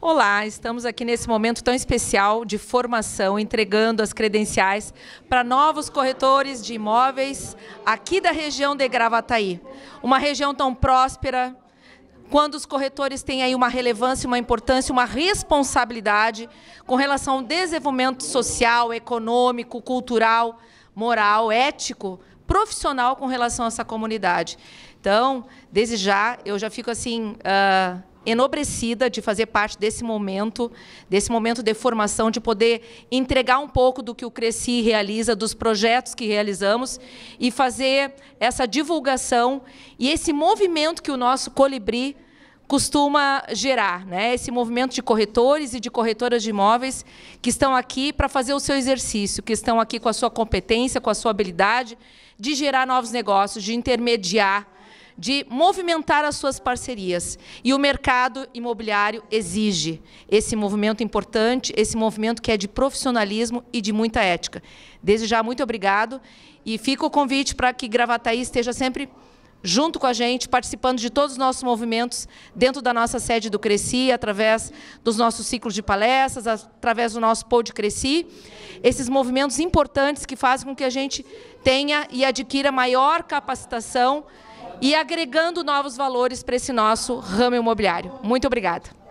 Olá, estamos aqui nesse momento tão especial de formação, entregando as credenciais para novos corretores de imóveis aqui da região de Gravataí. Uma região tão próspera, quando os corretores têm aí uma relevância, uma importância, uma responsabilidade com relação ao desenvolvimento social, econômico, cultural, moral, ético, profissional com relação a essa comunidade. Então, desde já, eu já fico assim. Uh enobrecida de fazer parte desse momento, desse momento de formação, de poder entregar um pouco do que o Cresci realiza, dos projetos que realizamos e fazer essa divulgação e esse movimento que o nosso Colibri costuma gerar, né? Esse movimento de corretores e de corretoras de imóveis que estão aqui para fazer o seu exercício, que estão aqui com a sua competência, com a sua habilidade de gerar novos negócios, de intermediar de movimentar as suas parcerias. E o mercado imobiliário exige esse movimento importante, esse movimento que é de profissionalismo e de muita ética. Desde já, muito obrigado. E fica o convite para que Gravataí esteja sempre junto com a gente, participando de todos os nossos movimentos dentro da nossa sede do Cresci, através dos nossos ciclos de palestras, através do nosso Pod Cresci. Esses movimentos importantes que fazem com que a gente tenha e adquira maior capacitação e agregando novos valores para esse nosso ramo imobiliário. Muito obrigada.